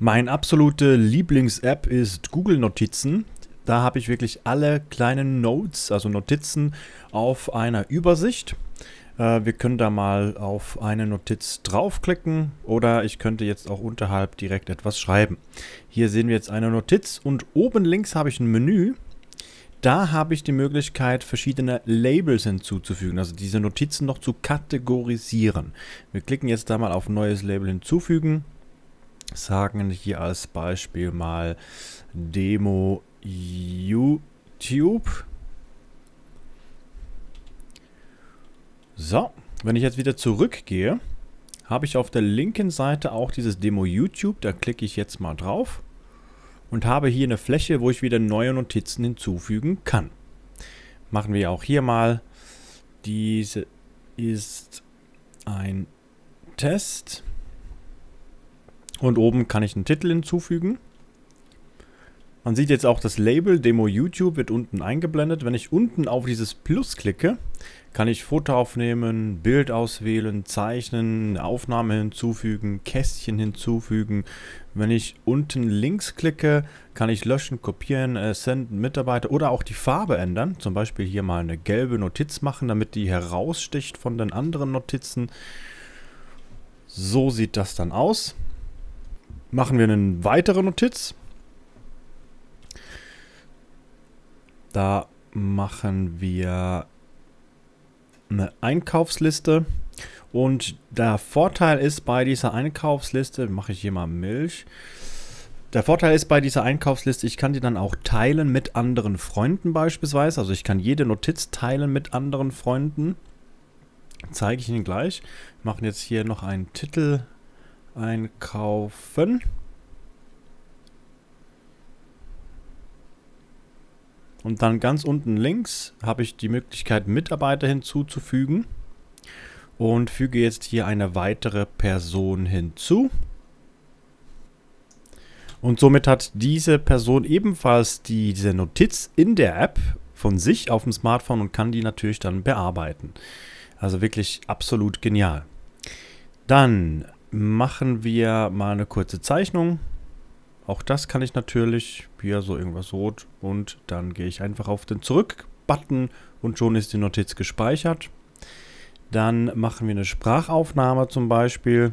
Mein absolute Lieblings-App ist Google Notizen. Da habe ich wirklich alle kleinen Notes, also Notizen, auf einer Übersicht. Äh, wir können da mal auf eine Notiz draufklicken oder ich könnte jetzt auch unterhalb direkt etwas schreiben. Hier sehen wir jetzt eine Notiz und oben links habe ich ein Menü. Da habe ich die Möglichkeit, verschiedene Labels hinzuzufügen, also diese Notizen noch zu kategorisieren. Wir klicken jetzt da mal auf Neues Label hinzufügen sagen hier als Beispiel mal Demo YouTube. So, wenn ich jetzt wieder zurückgehe, habe ich auf der linken Seite auch dieses Demo YouTube. Da klicke ich jetzt mal drauf und habe hier eine Fläche, wo ich wieder neue Notizen hinzufügen kann. Machen wir auch hier mal. Diese ist ein Test. Und oben kann ich einen Titel hinzufügen. Man sieht jetzt auch das Label Demo YouTube wird unten eingeblendet. Wenn ich unten auf dieses Plus klicke, kann ich Foto aufnehmen, Bild auswählen, zeichnen, Aufnahme hinzufügen, Kästchen hinzufügen. Wenn ich unten links klicke, kann ich löschen, kopieren, äh, senden, Mitarbeiter oder auch die Farbe ändern. Zum Beispiel hier mal eine gelbe Notiz machen, damit die heraussticht von den anderen Notizen. So sieht das dann aus machen wir eine weitere Notiz. Da machen wir eine Einkaufsliste. Und der Vorteil ist bei dieser Einkaufsliste, mache ich hier mal Milch. Der Vorteil ist bei dieser Einkaufsliste, ich kann die dann auch teilen mit anderen Freunden beispielsweise. Also ich kann jede Notiz teilen mit anderen Freunden. Zeige ich Ihnen gleich. Wir machen jetzt hier noch einen Titel einkaufen. Und dann ganz unten links habe ich die Möglichkeit, Mitarbeiter hinzuzufügen. Und füge jetzt hier eine weitere Person hinzu. Und somit hat diese Person ebenfalls die, diese Notiz in der App von sich auf dem Smartphone und kann die natürlich dann bearbeiten. Also wirklich absolut genial. Dann machen wir mal eine kurze Zeichnung. Auch das kann ich natürlich. Hier so irgendwas rot. Und dann gehe ich einfach auf den Zurück-Button und schon ist die Notiz gespeichert. Dann machen wir eine Sprachaufnahme zum Beispiel.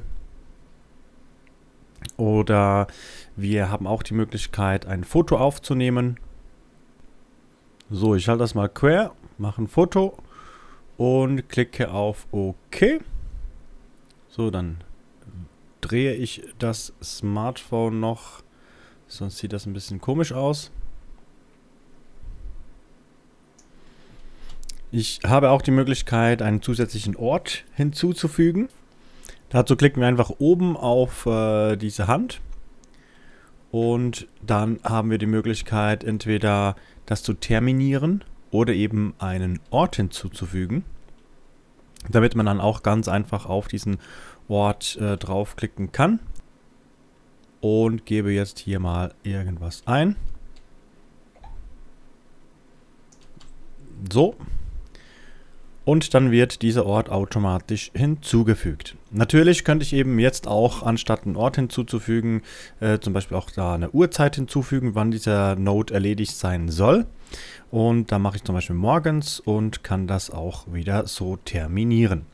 Oder wir haben auch die Möglichkeit, ein Foto aufzunehmen. So, ich halte das mal quer, mache ein Foto und klicke auf OK. So, dann drehe ich das Smartphone noch, sonst sieht das ein bisschen komisch aus. Ich habe auch die Möglichkeit, einen zusätzlichen Ort hinzuzufügen. Dazu klicken wir einfach oben auf äh, diese Hand und dann haben wir die Möglichkeit, entweder das zu terminieren oder eben einen Ort hinzuzufügen, damit man dann auch ganz einfach auf diesen Wort äh, draufklicken kann. Und gebe jetzt hier mal irgendwas ein. So. Und dann wird dieser Ort automatisch hinzugefügt. Natürlich könnte ich eben jetzt auch, anstatt einen Ort hinzuzufügen, äh, zum Beispiel auch da eine Uhrzeit hinzufügen, wann dieser Node erledigt sein soll. Und da mache ich zum Beispiel morgens und kann das auch wieder so terminieren.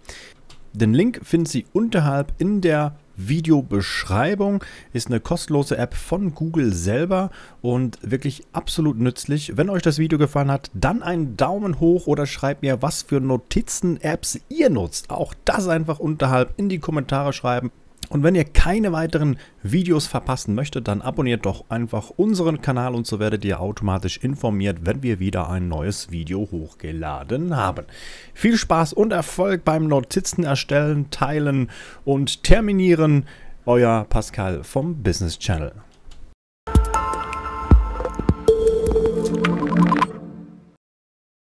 Den Link finden Sie unterhalb in der Videobeschreibung. Ist eine kostenlose App von Google selber und wirklich absolut nützlich. Wenn euch das Video gefallen hat, dann einen Daumen hoch oder schreibt mir, was für Notizen-Apps ihr nutzt. Auch das einfach unterhalb in die Kommentare schreiben. Und wenn ihr keine weiteren Videos verpassen möchtet, dann abonniert doch einfach unseren Kanal und so werdet ihr automatisch informiert, wenn wir wieder ein neues Video hochgeladen haben. Viel Spaß und Erfolg beim Notizen erstellen, teilen und terminieren. Euer Pascal vom Business Channel.